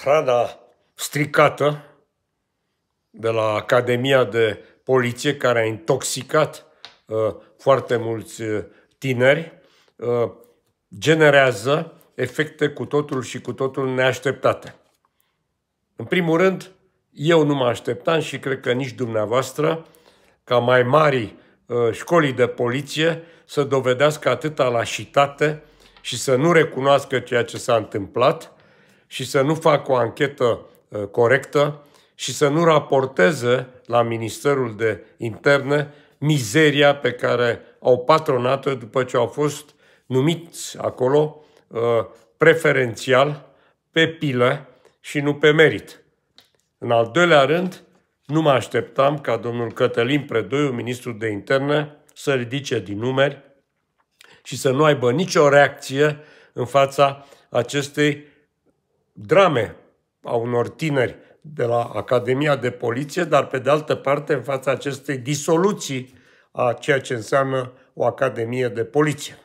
hrana stricată de la Academia de Poliție, care a intoxicat uh, foarte mulți uh, tineri, uh, generează efecte cu totul și cu totul neașteptate. În primul rând, eu nu mă așteptam și cred că nici dumneavoastră, ca mai mari uh, școlii de poliție, să dovedească atâta lașitate și să nu recunoască ceea ce s-a întâmplat – și să nu facă o anchetă uh, corectă și să nu raporteze la Ministerul de Interne mizeria pe care au patronat-o după ce au fost numiți acolo uh, preferențial pe pile și nu pe merit. În al doilea rând, nu mă așteptam ca domnul Cătălin Predoiu, ministrul de interne, să ridice din numeri și să nu aibă nicio reacție în fața acestei drame a unor tineri de la Academia de Poliție, dar pe de altă parte în fața acestei disoluții a ceea ce înseamnă o Academie de Poliție.